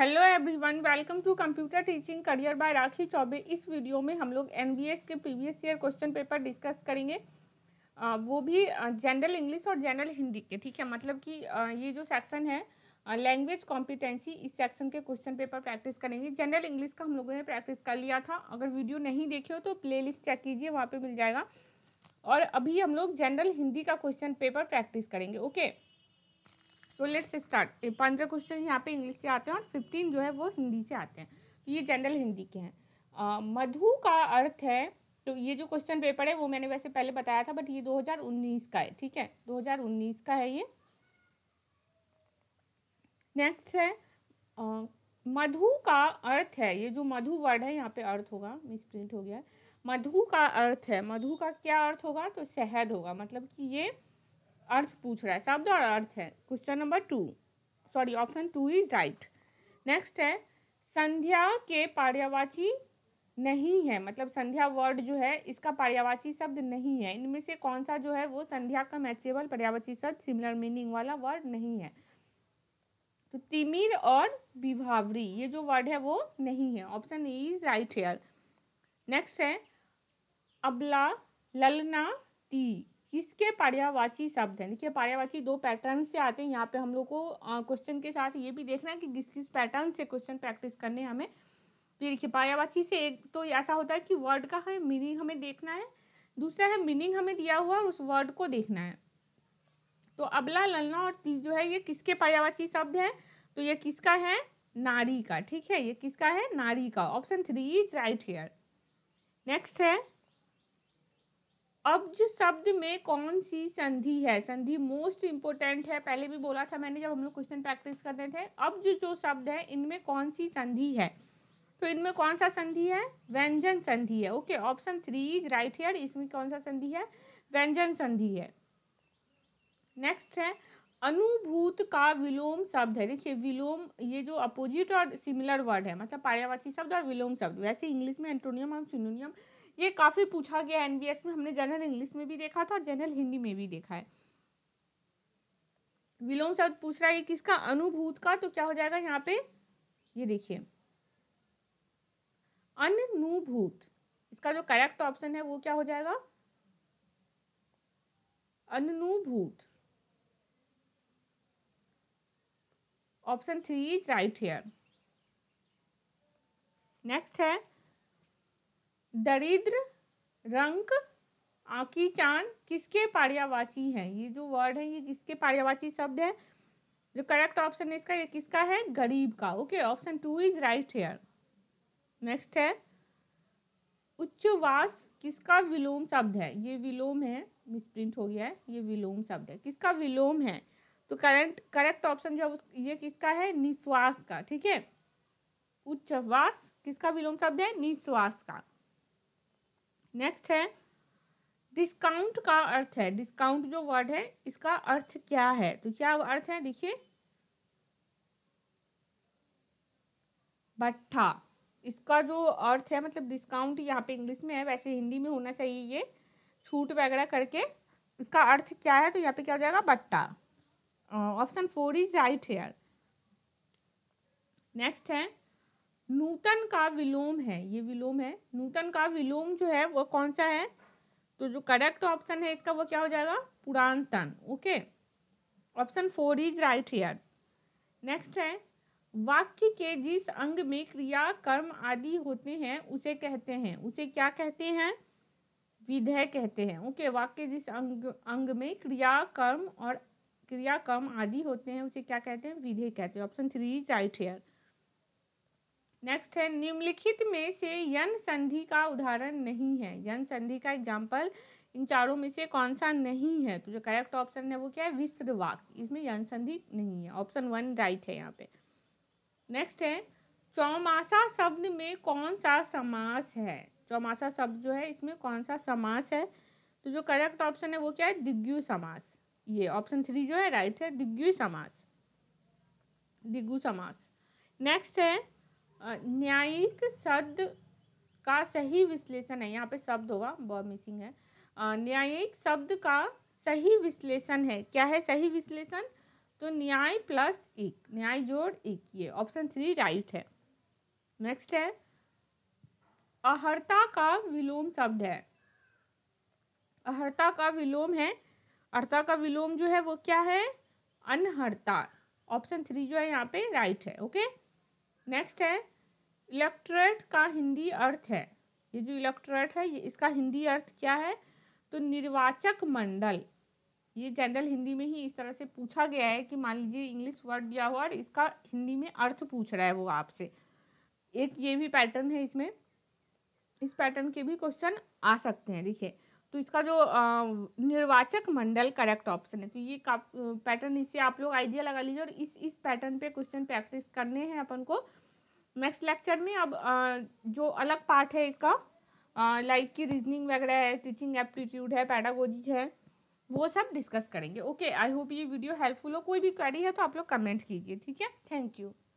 Hello everyone welcome to computer teaching career by Rakhi Choubey इस video में हम लोग एन के previous year question paper discuss करेंगे वो भी जनरल इंग्लिश और जनरल हिंदी के ठीक है मतलब कि ये जो सेक्शन है लैंग्वेज कॉम्पिटेंसी इस सेक्शन के क्वेश्चन पेपर प्रैक्टिस करेंगे जनरल इंग्लिश का हम लोगों ने प्रैक्टिस कर लिया था अगर वीडियो नहीं देखे हो तो प्ले चेक कीजिए वहाँ पर मिल जाएगा और अभी हम लोग जनरल हिंदी का क्वेश्चन पेपर प्रैक्टिस करेंगे ओके okay? तो लेट्स स्टार्ट पंद्रह क्वेश्चन यहाँ पे इंग्लिश से आते हैं और फिफ्टीन जो है वो हिंदी से आते हैं तो ये जनरल हिंदी के हैं मधु का अर्थ है तो ये जो क्वेश्चन पेपर है वो मैंने वैसे पहले बताया था बट ये 2019 का है ठीक है 2019 का है ये नेक्स्ट है मधु का अर्थ है ये जो मधु वर्ड है यहाँ पे अर्थ होगा मिस प्रिंट हो गया मधु का अर्थ है मधु का क्या अर्थ होगा तो शहद होगा मतलब कि ये अर्थ पूछ रहा है शब्द और अर्थ है question number two sorry option two is right next है संध्या के पर्यावाची नहीं है मतलब संध्या वर्ड जो है इसका पर्यावाची शब्द नहीं है इनमें से कौन सा जो है वो संध्या का मैचेबल पर्यावाची शब्द सिमिलर मीनिंग वाला वर्ड नहीं है तो तिमिर और विभावरी ये जो वर्ड है वो नहीं है option A is right here next है अबला ललना ती किसके पर्यावाची शब्द हैं देखिए पर्यावाची दो पैटर्न से आते हैं यहाँ पे हम लोग को क्वेश्चन के साथ ये भी देखना है कि किस किस पैटर्न से क्वेश्चन प्रैक्टिस करने हमें तो ये देखिए पर्यावाची से एक तो ऐसा होता है कि वर्ड का है मीनिंग हमें देखना है दूसरा है मीनिंग हमें दिया हुआ और उस वर्ड को देखना है तो अबला ललना और तीज जो है ये किसके पर्यावाची शब्द हैं तो ये किसका है नारी का ठीक है ये किसका है नारी का option three is right here next है अब्ज शब्द में कौन सी संधि है संधि मोस्ट इम्पोर्टेंट है पहले भी बोला था मैंने जब हम लोग क्वेश्चन प्रैक्टिस करते थे अब्ज जो शब्द है इनमें कौन सी संधि है तो इनमें कौन सा संधि है व्यंजन संधि है okay option three is right here इसमें कौन सा संधि है व्यंजन संधि है नेक्स्ट है अनुभूत का विलोम शब्द है देखिए विलोम ये जो अपोजिट और सिमिलर वर्ड है मतलब पर्यावाची शब्द और विलोम शब्द वैसे इंग्लिश में एंटोनियम और सिनोनियम ये काफ़ी पूछा गया एन में हमने जनरल इंग्लिश में भी देखा था और जनरल हिंदी में भी देखा है विलोम शब्द पूछ रहा है किसका अनुभूत का तो क्या हो जाएगा यहाँ पे ये देखिए अनुभूत इसका जो करेक्ट ऑप्शन है वो क्या हो जाएगा अनुभूत option three is right here next है दरिद्र रंक आकी चांद किसके पर्यावाची है ये जो वर्ड है ये किसके पर्यावाची शब्द है जो करेक्ट ऑप्शन है इसका ये किसका है गरीब का okay option two is right here next है उच्चवास किसका विलोम शब्द है ये विलोम है मिसप्रिंट हो गया है ये विलोम शब्द है किसका विलोम है तो करेंट करेक्ट ऑप्शन जो है ये किसका है निश्वास का ठीक है उच्चवास किसका विलोम शब्द है निश्वास का नेक्स्ट है डिस्काउंट का अर्थ है डिस्काउंट जो वर्ड है इसका अर्थ क्या है तो क्या अर्थ है देखिए भट्ठा इसका जो अर्थ है मतलब डिस्काउंट यहाँ पे इंग्लिश में है वैसे हिंदी में होना चाहिए ये छूट वगैरह करके इसका अर्थ क्या है तो यहाँ पे क्या हो जाएगा बट्टा option four is right here next है नूतन का विलोम है ये विलोम है नूतन का विलोम जो है वो कौन सा है तो जो करेक्ट ऑप्शन है इसका वो क्या हो जाएगा पुरानतन okay option four is right here next है वाक्य के जिस अंग में क्रिया कर्म आदि होते हैं उसे कहते हैं उसे क्या कहते हैं विधेय कहते हैं ओके वाक्य जिस अंग अंग में क्रिया कर्म और क्रिया कर्म आदि होते हैं उसे क्या कहते हैं विधेय कहते हैं option three is right here next है निम्नलिखित में से यन संधि का उदाहरण नहीं है यन संधि का एग्जाम्पल इन चारों में से कौन सा नहीं है तो जो करेक्ट ऑप्शन है वो क्या है विश्र वाक इसमें यन संधि नहीं है ऑप्शन वन राइट है यहाँ पे नेक्स्ट है चौमासा शब्द में कौन सा समास है चौमासा शब्द जो है इसमें कौन सा समास है तो जो करेक्ट ऑप्शन है वो क्या है दिग्गु समास ये ऑप्शन थ्री जो है राइट है दिग्गु समास दिग्गु समास नेक्स्ट है न्यायिक शब्द का सही विश्लेषण है यहाँ पे शब्द होगा बहुत मिसिंग है न्यायिक शब्द का सही विश्लेषण है क्या है सही विश्लेषण तो न्याय प्लस एक न्याय जोड़ एक ये ऑप्शन थ्री राइट है नेक्स्ट है अहर्ता का विलोम शब्द है अहर्ता का विलोम है अर्ता का विलोम जो है वो क्या है अनहर्ता ऑप्शन थ्री जो है यहाँ पे राइट है ओके नेक्स्ट है इलेक्ट्रेट का हिंदी अर्थ है ये जो इलेक्ट्रेट है ये इसका हिंदी अर्थ क्या है तो निर्वाचक मंडल ये जनरल हिंदी में ही इस तरह से पूछा गया है कि मान लीजिए इंग्लिश वर्ड दिया हुआ और इसका हिंदी में अर्थ पूछ रहा है वो आपसे एक ये भी पैटर्न है इसमें इस पैटर्न के भी क्वेश्चन आ सकते हैं देखिए तो इसका जो निर्वाचक मंडल करेक्ट ऑप्शन है तो ये पैटर्न इससे आप लोग आइडिया लगा लीजिए और इस इस पैटर्न पे क्वेश्चन प्रैक्टिस करने हैं अपन को नेक्स्ट लेक्चर में अब जो अलग पार्ट है इसका लाइक की रीजनिंग वगैरह है टीचिंग एप्टीट्यूड है पैडागोजी है वो सब डिस्कस करेंगे ओके आई होप ये वीडियो हेल्पफुल हो कोई भी क्वेरी है तो आप लोग कमेंट कीजिए ठीक है थैंक यू